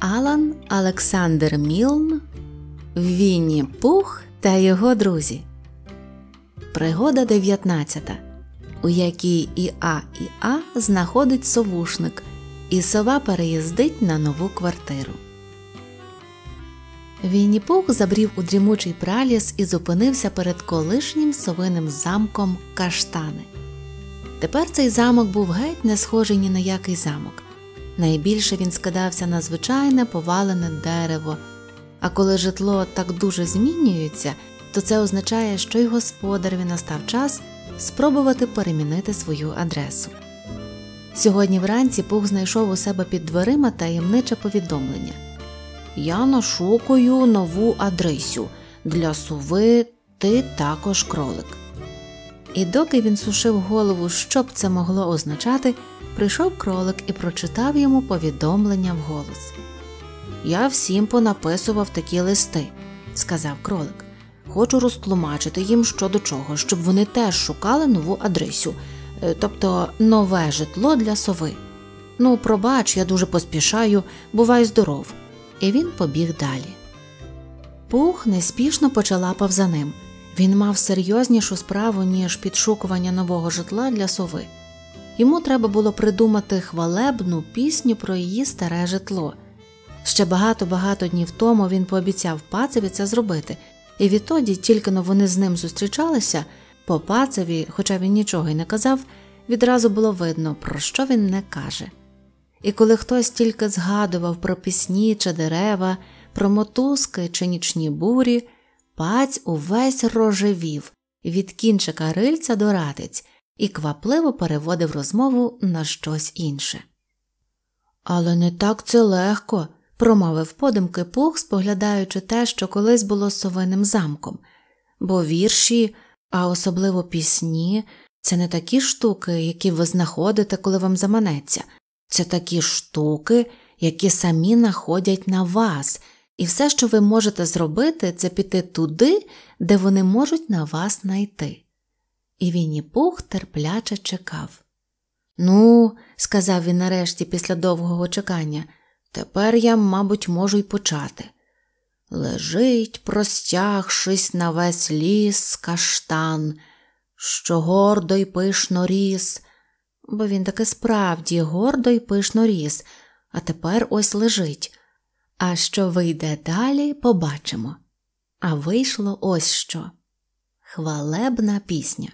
Алан Олександр Мілн, Вінні Пух та його друзі. Пригода 19, у якій і А і А знаходить совушник, і сова переїздить на нову квартиру. Вінні Пух забрів у дрімучий праліс і зупинився перед колишнім совиним замком Каштани. Тепер цей замок був геть не схожий ні на який замок. Найбільше він скидався на звичайне повалене дерево, а коли житло так дуже змінюється, то це означає, що й господареві настав час спробувати перемінити свою адресу. Сьогодні вранці Пух знайшов у себе під дверима таємниче повідомлення Я нашукую нову адресю для суви ти також кролик. І доки він сушив голову, що б це могло означати прийшов кролик і прочитав йому повідомлення вголос. Я всім понаписував такі листи, сказав кролик. Хочу розтлумачити їм що до чого, щоб вони теж шукали нову адресу, е, тобто нове житло для сови. Ну, пробач, я дуже поспішаю, бувай здоров. І він побіг далі. Пух неспішно почалапав за ним. Він мав серйознішу справу, ніж підшукування нового житла для сови. Йому треба було придумати хвалебну пісню про її старе житло. Ще багато-багато днів тому він пообіцяв пацеві це зробити, і відтоді, тільки но вони з ним зустрічалися, по пацеві, хоча він нічого й не казав, відразу було видно, про що він не каже. І коли хтось тільки згадував про пісні чи дерева, про мотузки чи нічні бурі, паць увесь рожевів від кінчика рильця до ратиць і квапливо переводив розмову на щось інше. Але не так це легко, промовив подумки пух, споглядаючи те, що колись було совиним замком, бо вірші, а особливо пісні, це не такі штуки, які ви знаходите, коли вам заманеться, це такі штуки, які самі находять на вас, і все, що ви можете зробити, це піти туди, де вони можуть на вас знайти і Вінні Пух терпляче чекав. Ну, сказав він нарешті після довгого чекання, тепер я, мабуть, можу й почати. Лежить, простягшись на весь ліс каштан, що гордо й пишно ріс, бо він таки справді гордо й пишно ріс, а тепер ось лежить. А що вийде далі, побачимо. А вийшло ось що хвалебна пісня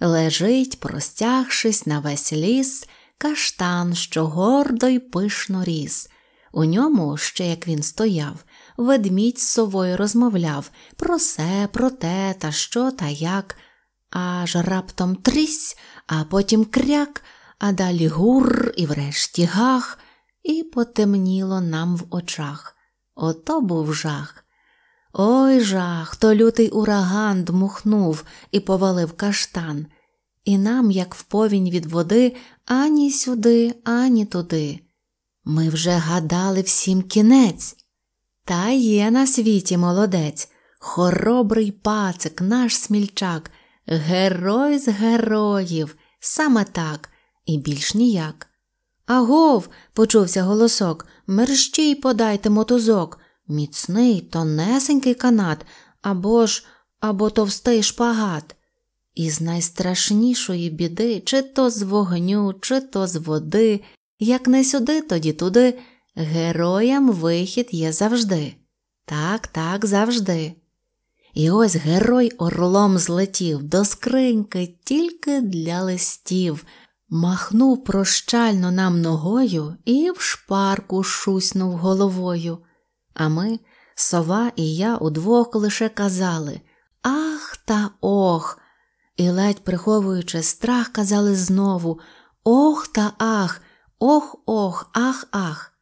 лежить, простягшись на весь ліс, каштан, що гордо й пишно ріс. У ньому, ще як він стояв, ведмідь з совою розмовляв про се, про те, та що, та як, аж раптом трісь, а потім кряк, а далі гур і врешті гах, і потемніло нам в очах. Ото був жах. Ой жах, то лютий ураган дмухнув і повалив каштан, і нам, як в повінь від води, ані сюди, ані туди. Ми вже гадали всім кінець. Та є на світі молодець, хоробрий пацик, наш смільчак, герой з героїв, саме так, і більш ніяк. Агов, почувся голосок, мерщій подайте мотузок міцний, тонесенький канат, або ж або товстий шпагат, із найстрашнішої біди, чи то з вогню, чи то з води, як не сюди, тоді туди, героям вихід є завжди. Так, так, завжди. І ось герой орлом злетів до скриньки тільки для листів, махнув прощально нам ногою і в шпарку шуснув головою. А ми, сова і я удвох лише казали Ах та ох! І ледь приховуючи страх, казали знову Ох та ах, ох ох, ах ах.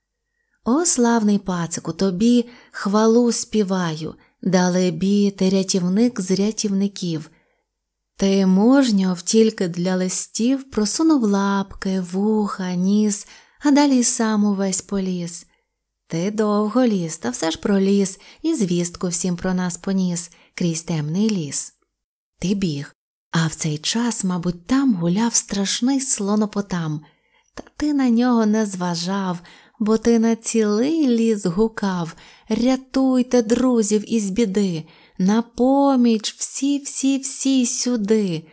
О, славний пацику, тобі хвалу співаю, далебі ти рятівник з рятівників. Ти мужньо втільки для листів просунув лапки, вуха, ніс, а далі сам увесь поліз. Ти довго ліс, та все ж проліз і звістку всім про нас поніс крізь темний ліс. Ти біг, а в цей час, мабуть, там гуляв страшний слонопотам, та ти на нього не зважав, бо ти на цілий ліс гукав Рятуйте друзів із біди, на поміч всі, всі, всі сюди.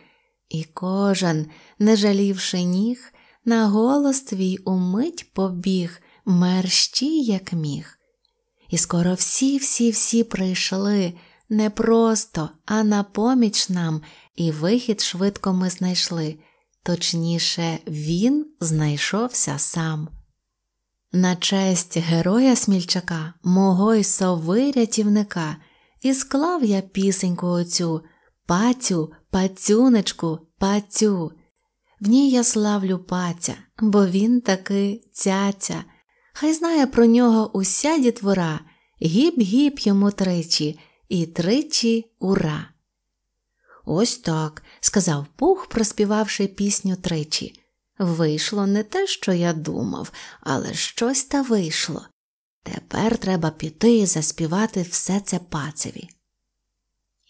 І кожен, не жалівши ніг, на голос твій умить побіг мерщій, як міг. І скоро всі-всі-всі прийшли не просто, а на поміч нам, і вихід швидко ми знайшли, точніше, він знайшовся сам. На честь героя Смільчака, мого й сови рятівника, і склав я пісеньку оцю пацю, пацюнечку, пацю. В ній я славлю паця, бо він таки цяця хай знає про нього уся дітвора, гіп-гіп йому тричі і тричі ура. Ось так, сказав Пух, проспівавши пісню тричі. Вийшло не те, що я думав, але щось та вийшло. Тепер треба піти і заспівати все це пацеві.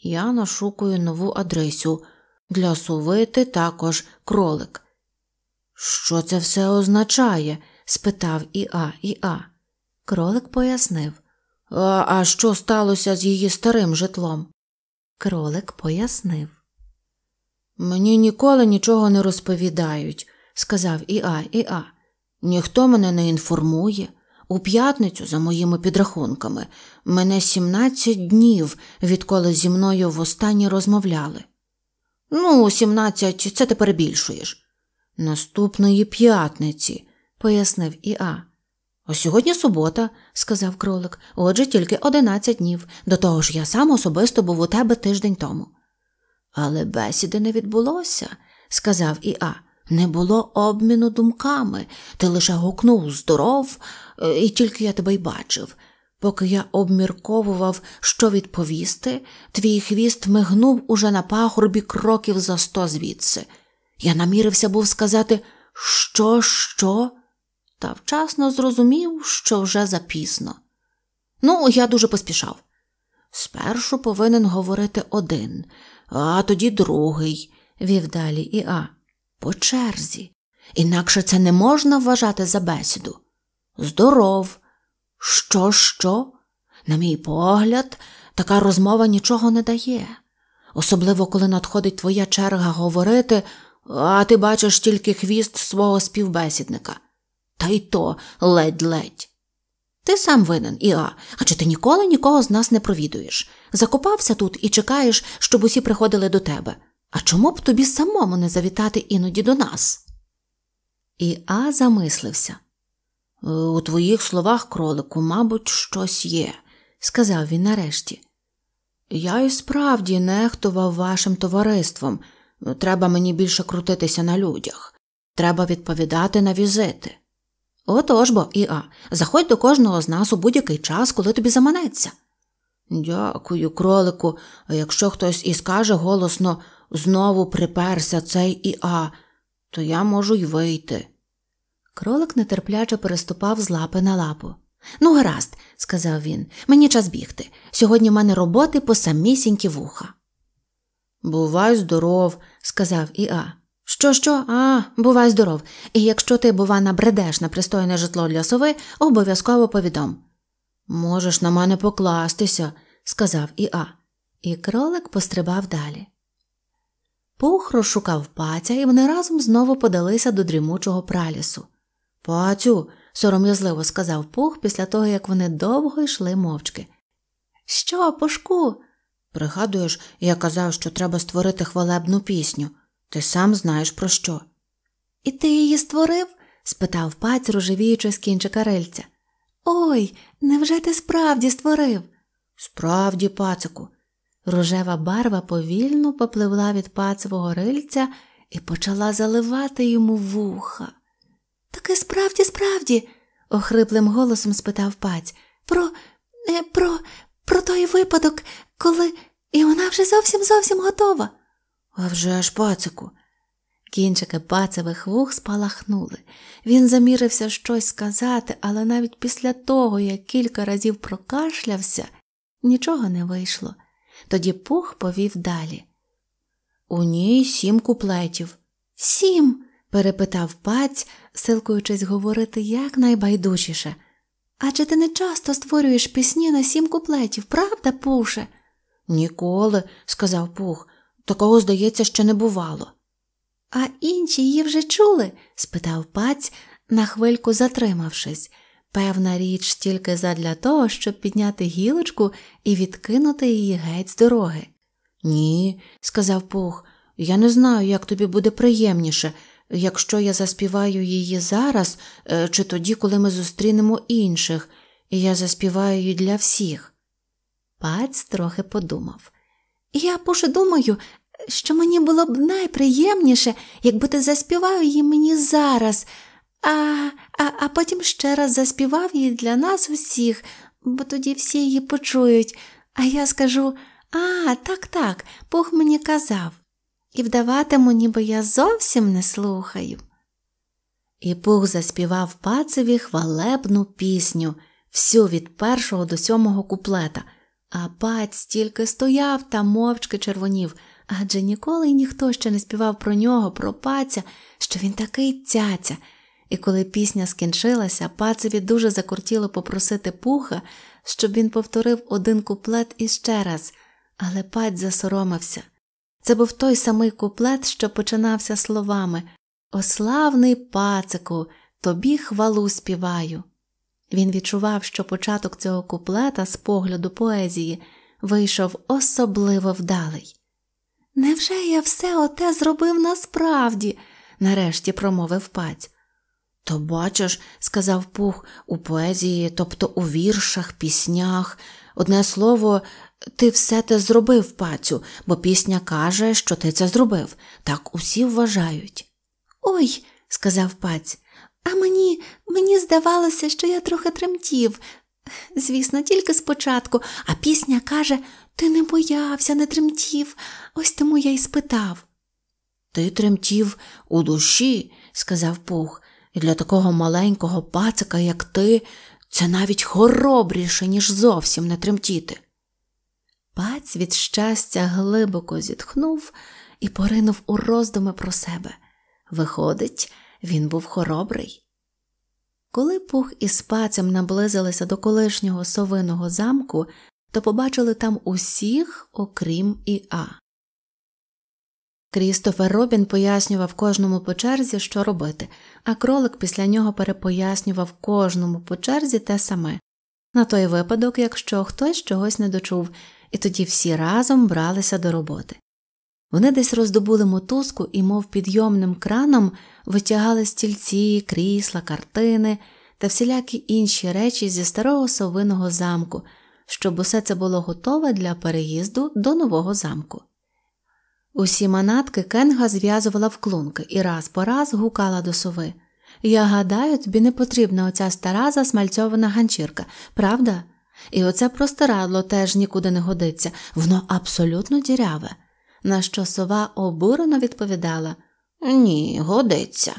Я нашукую нову адресю. для совити також кролик. Що це все означає? спитав Іа Іа. Кролик пояснив А, а що сталося з її старим житлом? Кролик пояснив. Мені ніколи нічого не розповідають, сказав Іа Іа. Ніхто мене не інформує. У п'ятницю, за моїми підрахунками, мене 17 днів, відколи зі мною востаннє розмовляли. Ну, 17 – це ти перебільшуєш. Наступної п'ятниці, пояснив Іа. «О, сьогодні субота, сказав кролик, отже тільки одинадцять днів. До того ж я сам особисто був у тебе тиждень тому. Але бесіди не відбулося, сказав Іа. Не було обміну думками. Ти лише гукнув здоров, е, і тільки я тебе й бачив. Поки я обмірковував, що відповісти, твій хвіст мигнув уже на пагорбі кроків за сто звідси. Я намірився був сказати, що, що? та вчасно зрозумів, що вже запізно. Ну, я дуже поспішав. Спершу повинен говорити один, а тоді другий, вів далі Іа. По черзі. Інакше це не можна вважати за бесіду. Здоров. Що, що? На мій погляд, така розмова нічого не дає, особливо коли надходить твоя черга говорити, а ти бачиш тільки хвіст свого співбесідника та й то ледь-ледь. Ти сам винен, Іа, адже ти ніколи нікого з нас не провідуєш. Закопався тут і чекаєш, щоб усі приходили до тебе. А чому б тобі самому не завітати іноді до нас? Іа замислився. «Е, у твоїх словах, кролику, мабуть, щось є, сказав він нарешті. Я й справді нехтував вашим товариством. Треба мені більше крутитися на людях, треба відповідати на візити. Отож бо, Іа, заходь до кожного з нас у будь-який час, коли тобі заманеться. Дякую, кролику, а якщо хтось і скаже голосно знову приперся цей Іа, то я можу й вийти. Кролик нетерпляче переступав з лапи на лапу. Ну, гаразд, сказав він, мені час бігти. Сьогодні в мене роботи по самісінькі вуха. Бувай здоров, сказав Іа. Що, що, а, бувай здоров, і якщо ти, бува, набредеш на пристойне житло для сови, обов'язково повідом. Можеш на мене покластися, сказав Іа, і кролик пострибав далі. Пух розшукав паця, і вони разом знову подалися до дрімучого пралісу. Пацю, сором'язливо сказав Пух після того, як вони довго йшли мовчки. Що, пушку? Пригадуєш, я казав, що треба створити хвалебну пісню. Ти сам знаєш про що. І ти її створив? спитав паць, рожевіючи з кінчика рельця. Ой, невже ти справді створив? Справді, пацику. Рожева барва повільно попливла від пацевого рильця і почала заливати йому вуха. Таки справді, справді, охриплим голосом спитав паць. Про е, про, про той випадок, коли і вона вже зовсім зовсім готова. А вже аж пацику. Кінчики пацевих вух спалахнули. Він замірився щось сказати, але навіть після того, як кілька разів прокашлявся, нічого не вийшло. Тоді пух повів далі. У ній сім куплетів. Сім. перепитав паць, силкуючись говорити якнайбайдужіше. Адже ти не часто створюєш пісні на сім куплетів, правда, Пуше? Ніколи, сказав Пух. Такого, здається, ще не бувало. А інші її вже чули? спитав паць, на хвильку затримавшись. Певна річ тільки задля того, щоб підняти гілочку і відкинути її геть з дороги. Ні, сказав Пух, я не знаю, як тобі буде приємніше, якщо я заспіваю її зараз е, чи тоді, коли ми зустрінемо інших, і я заспіваю її для всіх. Паць трохи подумав. Я пошу думаю, що мені було б найприємніше, якби ти заспівав її мені зараз, а, а, а потім ще раз заспівав її для нас усіх, бо тоді всі її почують. А я скажу а, так, так, Бог мені казав, і вдаватиму, ніби я зовсім не слухаю. І Бог заспівав пацеві хвалебну пісню, всю від першого до сьомого куплета – а паць тільки стояв та мовчки червонів, адже ніколи ніхто ще не співав про нього, про паця, що він такий цяця. І коли пісня скінчилася, пацеві дуже закортіло попросити пуха, щоб він повторив один куплет іще раз, але паць засоромився. Це був той самий куплет, що починався словами Ославний пацику, тобі хвалу співаю. Він відчував, що початок цього куплета з погляду поезії вийшов особливо вдалий. Невже я все оте зробив насправді? нарешті промовив паць. То бачиш, сказав Пух, у поезії, тобто у віршах, піснях. Одне слово, ти все те зробив, пацю, бо пісня каже, що ти це зробив, так усі вважають. Ой, сказав паць, а мені, мені здавалося, що я трохи тремтів. Звісно, тільки спочатку, а пісня каже Ти не боявся, не тремтів. Ось тому я й спитав. Ти тремтів у душі, сказав Пух, і для такого маленького пацика, як ти, це навіть хоробріше, ніж зовсім не тремтіти. Паць від щастя глибоко зітхнув і поринув у роздуми про себе. Виходить, він був хоробрий. Коли пух із пацем наблизилися до колишнього совиного замку, то побачили там усіх, окрім Іа. Крістофер Робін пояснював кожному по черзі, що робити, а кролик після нього перепояснював кожному по черзі те саме на той випадок, якщо хтось чогось не дочув, і тоді всі разом бралися до роботи. Вони десь роздобули мотузку і, мов підйомним краном, витягали стільці, крісла, картини та всілякі інші речі зі старого совиного замку, щоб усе це було готове для переїзду до нового замку. Усі манатки Кенга зв'язувала в клунки і раз по раз гукала до сови Я гадаю, тобі не потрібна оця стара засмальцьована ганчірка, правда? І оце простирадло теж нікуди не годиться, воно абсолютно діряве на що сова обурено відповідала Ні, годиться,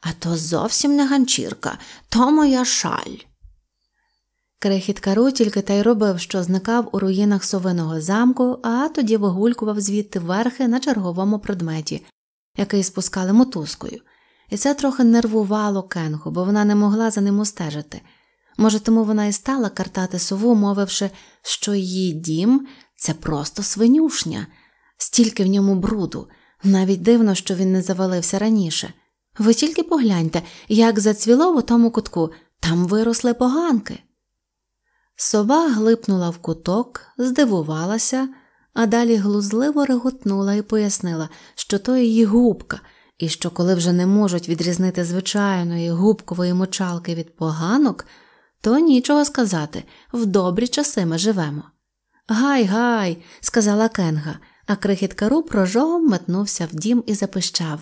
а то зовсім не ганчірка, то моя шаль. Крихіт Кару тільки та й робив, що зникав у руїнах совиного замку, а тоді вигулькував звідти верхи на черговому предметі, який спускали мотузкою, і це трохи нервувало Кенгу, бо вона не могла за ним устежити. Може, тому вона і стала картати сову, мовивши, що її дім це просто свинюшня, стільки в ньому бруду, навіть дивно, що він не завалився раніше. Ви тільки погляньте, як зацвіло в тому кутку, там виросли поганки. Сова глипнула в куток, здивувалася, а далі глузливо реготнула і пояснила, що то її губка, і що, коли вже не можуть відрізнити звичайної губкової мочалки від поганок, то нічого сказати в добрі часи ми живемо. Гай, гай, сказала Кенга, а крихітка Руб рожом метнувся в дім і запищав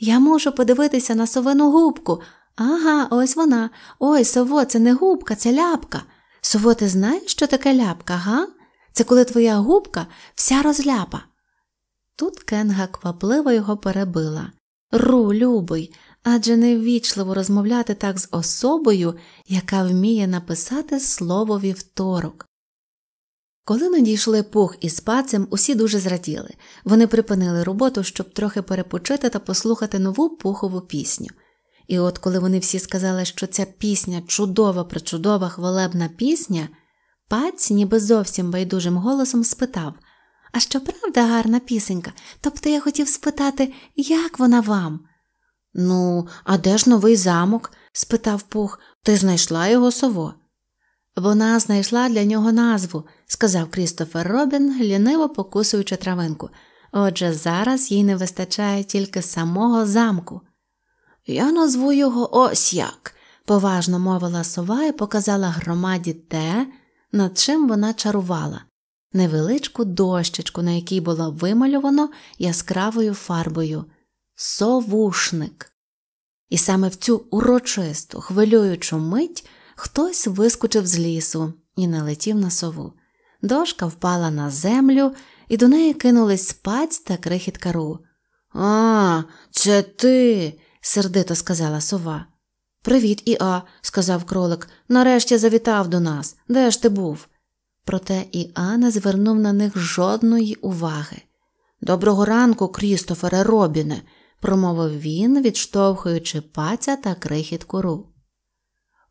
Я можу подивитися на совину губку. Ага, ось вона. Ой, сово, це не губка, це ляпка. Сово, ти знаєш, що таке ляпка, га? Це коли твоя губка вся розляпа. Тут Кенга квапливо його перебила. Ру, любий, адже неввічливо розмовляти так з особою, яка вміє написати слово вівторок. Коли надійшли пух із пацем, усі дуже зраділи. Вони припинили роботу, щоб трохи перепочити та послухати нову пухову пісню. І от коли вони всі сказали, що ця пісня чудова, причудова, хвалебна пісня, паць ніби зовсім байдужим голосом спитав А що правда гарна пісенька? Тобто я хотів спитати, як вона вам? Ну, а де ж новий замок? спитав Пух, ти знайшла його сово. Вона знайшла для нього назву, сказав Крістофер Робін, ліниво покусуючи травинку. Отже, зараз їй не вистачає тільки самого замку. Я назву його ось як, поважно мовила сова і показала громаді те, над чим вона чарувала невеличку дощечку, на якій було вимальовано яскравою фарбою совушник. І саме в цю урочисту, хвилюючу мить хтось вискочив з лісу і налетів на сову. Дошка впала на землю, і до неї кинулись спаць та крихіт кару. А, це ти, сердито сказала сова. Привіт, Іа, сказав кролик. Нарешті завітав до нас. Де ж ти був? Проте Іа не звернув на них жодної уваги. Доброго ранку, Крістофере Робіне, промовив він, відштовхуючи паця та крихіт кору.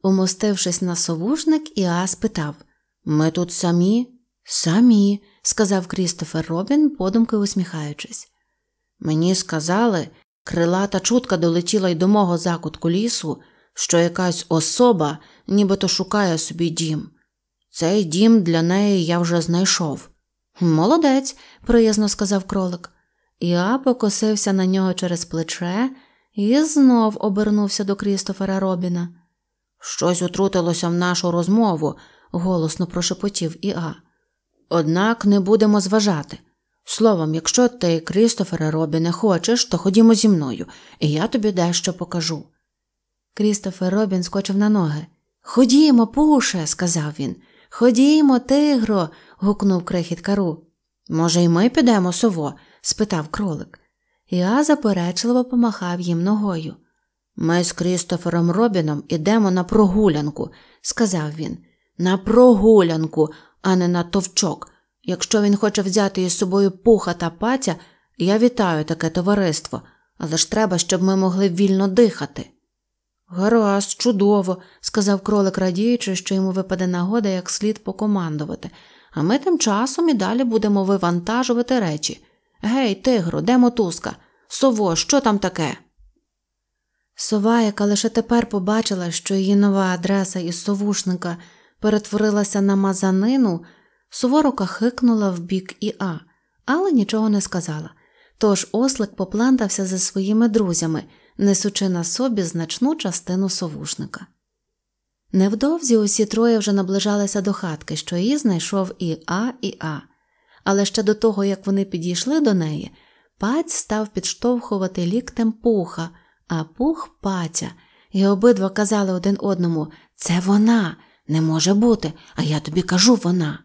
Умостившись на совушник, Іа спитав Ми тут самі? Самі, сказав Крістофер Робін, подумки усміхаючись. Мені сказали, крилата чутка долетіла й до мого закутку лісу, що якась особа нібито шукає собі дім. Цей дім для неї я вже знайшов. Молодець, приязно сказав кролик. Іа покосився на нього через плече і знов обернувся до Крістофера Робіна. Щось утрутилося в нашу розмову, голосно прошепотів Іа. Однак не будемо зважати. Словом, якщо ти, Крістофера Робі, не хочеш, то ходімо зі мною, і я тобі дещо покажу. Крістофер Робін скочив на ноги. Ходімо, пуше, сказав він. Ходімо, тигро. гукнув крихіт кару. Може, і ми підемо сово? спитав кролик. Іа заперечливо помахав їм ногою. Ми з Крістофером Робіном ідемо на прогулянку, сказав він. На прогулянку, а не на товчок. Якщо він хоче взяти із собою пуха та патя, я вітаю таке товариство, але ж треба, щоб ми могли вільно дихати. Гаразд, чудово, сказав кролик, радіючи, що йому випаде нагода як слід покомандувати, а ми тим часом і далі будемо вивантажувати речі. Гей, тигру, де мотузка? Сово, що там таке? Сова, яка лише тепер побачила, що її нова адреса із совушника перетворилася на мазанину, суворо кахикнула в бік Іа, але нічого не сказала. Тож ослик поплентався за своїми друзями, несучи на собі значну частину совушника. Невдовзі усі троє вже наближалися до хатки, що її знайшов і А, і А. Але ще до того, як вони підійшли до неї, паць став підштовхувати ліктем пуха а пух патя, і обидва казали один одному Це вона, не може бути, а я тобі кажу вона.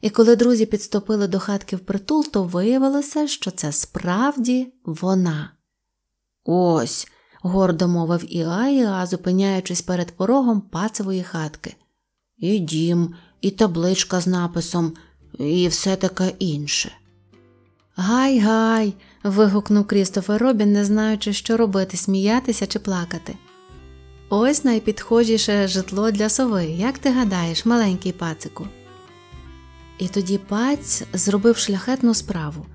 І коли друзі підступили до хатки в притул, то виявилося, що це справді вона. Ось, гордо мовив Іа, Іа, зупиняючись перед порогом пацевої хатки. І дім, і табличка з написом, і все таке інше. Гай, гай вигукнув Крістофер Робін, не знаючи, що робити, сміятися чи плакати. Ось найпідходжіше житло для сови, як ти гадаєш, маленький пацику. І тоді паць зробив шляхетну справу.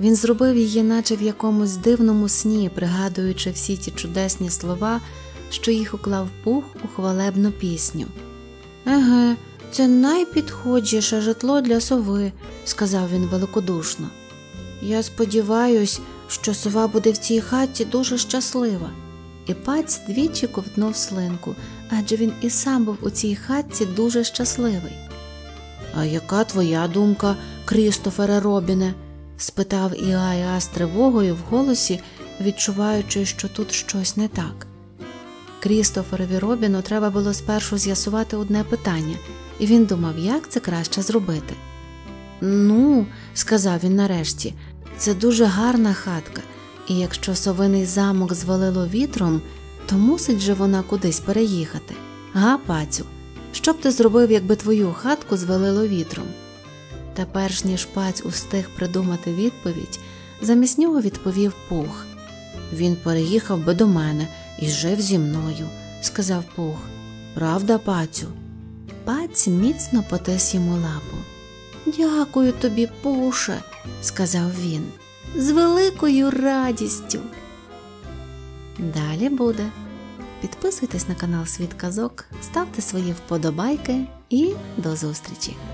Він зробив її, наче в якомусь дивному сні, пригадуючи всі ті чудесні слова, що їх уклав пух у хвалебну пісню. Еге, це найпідходжіше житло для сови, сказав він великодушно. Я сподіваюсь, що сова буде в цій хаті дуже щаслива. І паць двічі ковтнув слинку, адже він і сам був у цій хатці дуже щасливий. А яка твоя думка, Крістофере Робіне? спитав Іая з тривогою в голосі, відчуваючи, що тут щось не так. Крістоферові Робіну треба було спершу з'ясувати одне питання, і він думав, як це краще зробити. Ну, сказав він нарешті, це дуже гарна хатка, і якщо совиний замок звалило вітром, то мусить же вона кудись переїхати. Га, пацю, що б ти зробив, якби твою хатку звалило вітром? Та перш ніж паць устиг придумати відповідь, замість нього відповів Пух. Він переїхав би до мене і жив зі мною, сказав Пух. Правда, пацю? Паць міцно потис йому лапу. Дякую тобі, Пуше сказав він, з великою радістю. Далі буде. Підписуйтесь на канал Світ Казок, ставте свої вподобайки і до зустрічі!